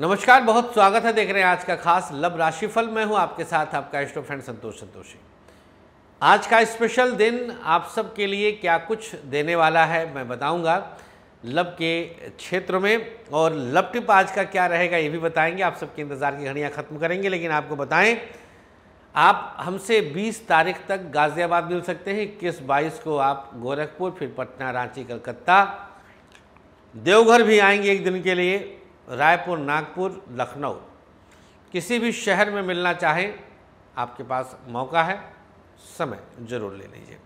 नमस्कार बहुत स्वागत है देख रहे हैं आज का खास लव राशिफल मैं हूं आपके साथ आपका इष्ट फ्रेंड संतोष संतोषी आज का स्पेशल दिन आप सब के लिए क्या कुछ देने वाला है मैं बताऊंगा लव के क्षेत्र में और लव टिप आज का क्या रहेगा ये भी बताएंगे आप सबके इंतज़ार की घड़ियाँ ख़त्म करेंगे लेकिन आपको बताएं आप हमसे 20 तारीख तक गाज़ियाबाद मिल सकते हैं इक्कीस बाईस को आप गोरखपुर फिर पटना रांची कलकत्ता देवघर भी आएंगे एक दिन के लिए रायपुर नागपुर लखनऊ किसी भी शहर में मिलना चाहे आपके पास मौका है समय जरूर ले लीजिए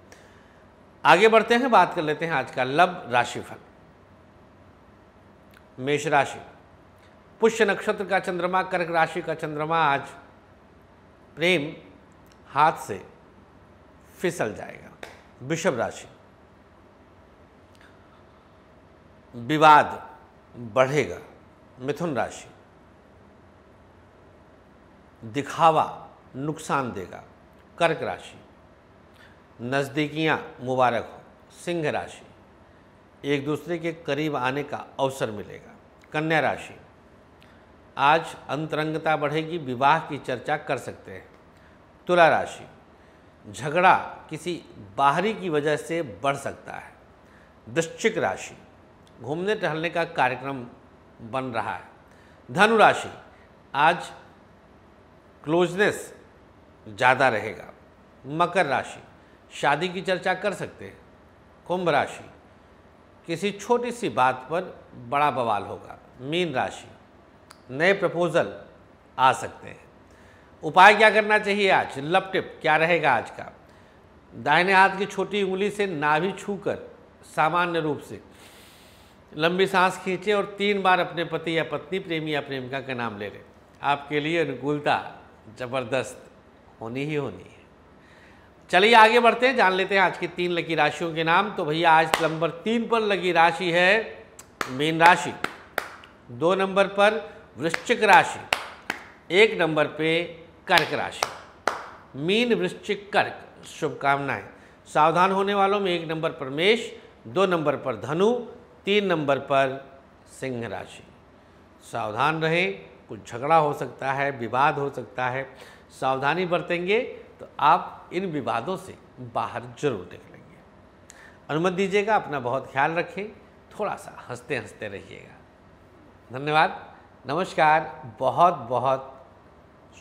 आगे बढ़ते हैं बात कर लेते हैं आज का लव राशिफल मेष राशि पुष्य नक्षत्र का चंद्रमा कर्क राशि का चंद्रमा आज प्रेम हाथ से फिसल जाएगा वृषभ राशि विवाद बढ़ेगा मिथुन राशि दिखावा नुकसान देगा कर्क राशि नज़दीकियाँ मुबारक हो सिंह राशि एक दूसरे के करीब आने का अवसर मिलेगा कन्या राशि आज अंतरंगता बढ़ेगी विवाह की चर्चा कर सकते हैं तुला राशि झगड़ा किसी बाहरी की वजह से बढ़ सकता है वृश्चिक राशि घूमने टहलने का कार्यक्रम बन रहा है धनुराशि आज क्लोजनेस ज़्यादा रहेगा मकर राशि शादी की चर्चा कर सकते हैं कुंभ राशि किसी छोटी सी बात पर बड़ा बवाल होगा मीन राशि नए प्रपोजल आ सकते हैं उपाय क्या करना चाहिए आज लप टिप क्या रहेगा आज का दाहिने हाथ की छोटी उंगली से नाभि छूकर सामान्य रूप से लंबी सांस खींचे और तीन बार अपने पति या पत्नी प्रेमी या प्रेमिका का नाम ले लें आपके लिए अनुकूलता ज़बरदस्त होनी ही होनी है चलिए आगे बढ़ते हैं जान लेते हैं आज की तीन लकी राशियों के नाम तो भैया आज नंबर तीन पर लगी राशि है मीन राशि दो नंबर पर वृश्चिक राशि एक नंबर पे कर्क राशि मीन वृश्चिक कर्क शुभकामनाएं सावधान होने वालों में एक नंबर पर मेष दो नंबर पर धनु तीन नंबर पर सिंह राशि सावधान रहें कुछ झगड़ा हो सकता है विवाद हो सकता है सावधानी बरतेंगे तो आप इन विवादों से बाहर जरूर निकलेंगे अनुमति दीजिएगा अपना बहुत ख्याल रखें थोड़ा सा हंसते हंसते रहिएगा धन्यवाद नमस्कार बहुत बहुत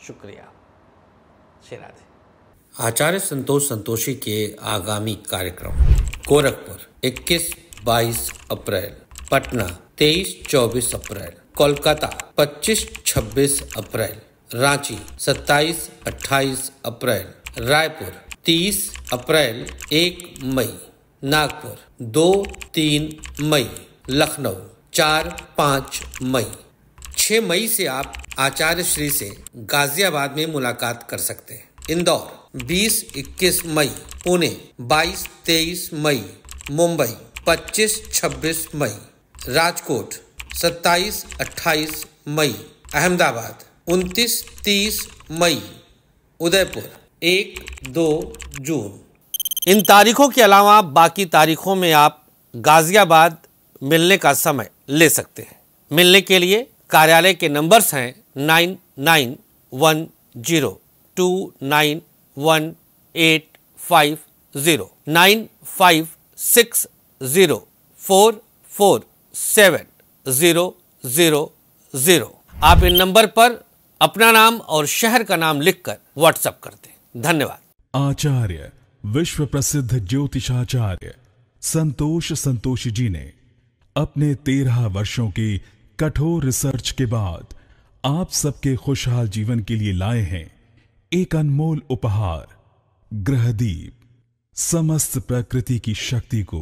शुक्रिया श्री आचार्य संतोष संतोषी के आगामी कार्यक्रम गोरखपुर 21 22 अप्रैल पटना 23-24 अप्रैल कोलकाता 25-26 अप्रैल रांची 27-28 अप्रैल रायपुर 30 अप्रैल 1 मई नागपुर 2-3 मई लखनऊ 4-5 मई 6 मई से आप आचार्य श्री से गाजियाबाद में मुलाकात कर सकते हैं इंदौर 20-21 मई पुणे 22-23 मई मुंबई पच्चीस छब्बीस मई राजकोट सत्ताईस अट्ठाईस मई अहमदाबाद उनतीस तीस मई उदयपुर एक दो जून इन तारीखों के अलावा बाकी तारीखों में आप गाज़ियाबाद मिलने का समय ले सकते हैं मिलने के लिए कार्यालय के नंबर्स हैं nine nine one zero two nine one eight five zero nine five six zero four four seven zero zero zero आप इन नंबर पर अपना नाम और शहर का नाम लिखकर व्हाट्सएप कर दें धन्यवाद आचार्य विश्व प्रसिद्ध ज्योतिषाचार्य संतोष संतोष जी ने अपने तेरह वर्षों की कठोर रिसर्च के बाद आप सबके खुशहाल जीवन के लिए लाए हैं एक अनमोल उपहार ग्रहदीप समस्त प्रकृति की शक्ति को